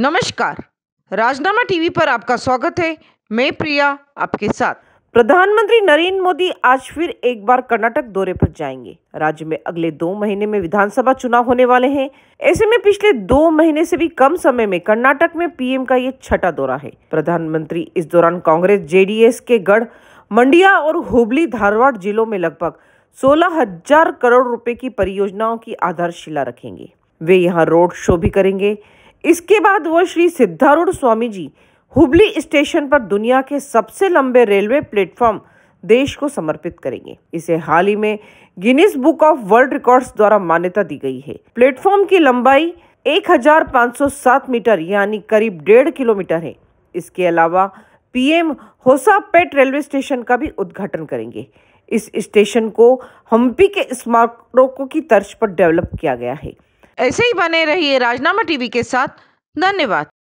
नमस्कार राजनामा टीवी पर आपका स्वागत है मैं प्रिया आपके साथ प्रधानमंत्री नरेंद्र मोदी आज फिर एक बार कर्नाटक दौरे पर जाएंगे राज्य में अगले दो महीने में विधानसभा चुनाव होने वाले हैं ऐसे में पिछले दो महीने से भी कम समय में कर्नाटक में पीएम का ये छठा दौरा है प्रधानमंत्री इस दौरान कांग्रेस जेडीएस के गढ़ मंडिया और हुबली धारवाड़ जिलों में लगभग सोलह हजार करोड़ रुपए की परियोजनाओं की आधारशिला रखेंगे वे यहाँ रोड शो भी करेंगे इसके बाद वह श्री सिद्धारूढ़ स्वामी जी हुबली स्टेशन पर दुनिया के सबसे लंबे रेलवे प्लेटफॉर्म देश को समर्पित करेंगे इसे हाल ही में Guinness Book of World Records द्वारा मान्यता दी गई है प्लेटफॉर्म की लंबाई 1507 मीटर यानी करीब डेढ़ किलोमीटर है इसके अलावा पीएम होसापेट रेलवे स्टेशन का भी उद्घाटन करेंगे इस स्टेशन को हम्पी के स्मारकों की तर्ज पर डेवलप किया गया है ऐसे ही बने रहिए राजनामा टीवी के साथ धन्यवाद